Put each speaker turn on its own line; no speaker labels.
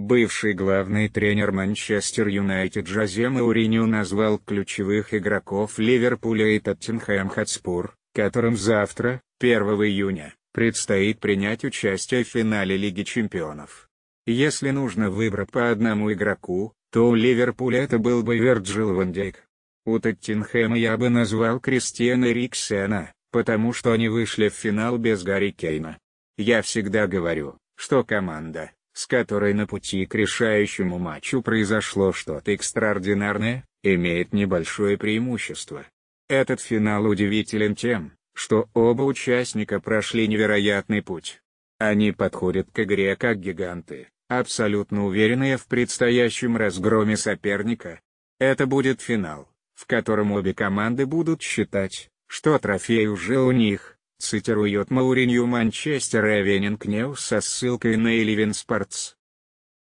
Бывший главный тренер Манчестер Юнайтед Джозе Мауриню назвал ключевых игроков Ливерпуля и Тоттенхэм Хотспур, которым завтра, 1 июня, предстоит принять участие в финале Лиги Чемпионов. Если нужно выбрать по одному игроку, то у Ливерпуля это был бы Верджил Ван Дijk. У Тоттенхэма я бы назвал Кристиана Риксена, потому что они вышли в финал без Гарри Кейна. Я всегда говорю, что команда, с которой на пути к решающему матчу произошло что-то экстраординарное, имеет небольшое преимущество. Этот финал удивителен тем, что оба участника прошли невероятный путь. Они подходят к игре как гиганты, абсолютно уверенные в предстоящем разгроме соперника. Это будет финал, в котором обе команды будут считать, что трофей уже у них. Цитирует Мауринью Манчестер Эвенинг Ньюс со ссылкой на Eleven Sports.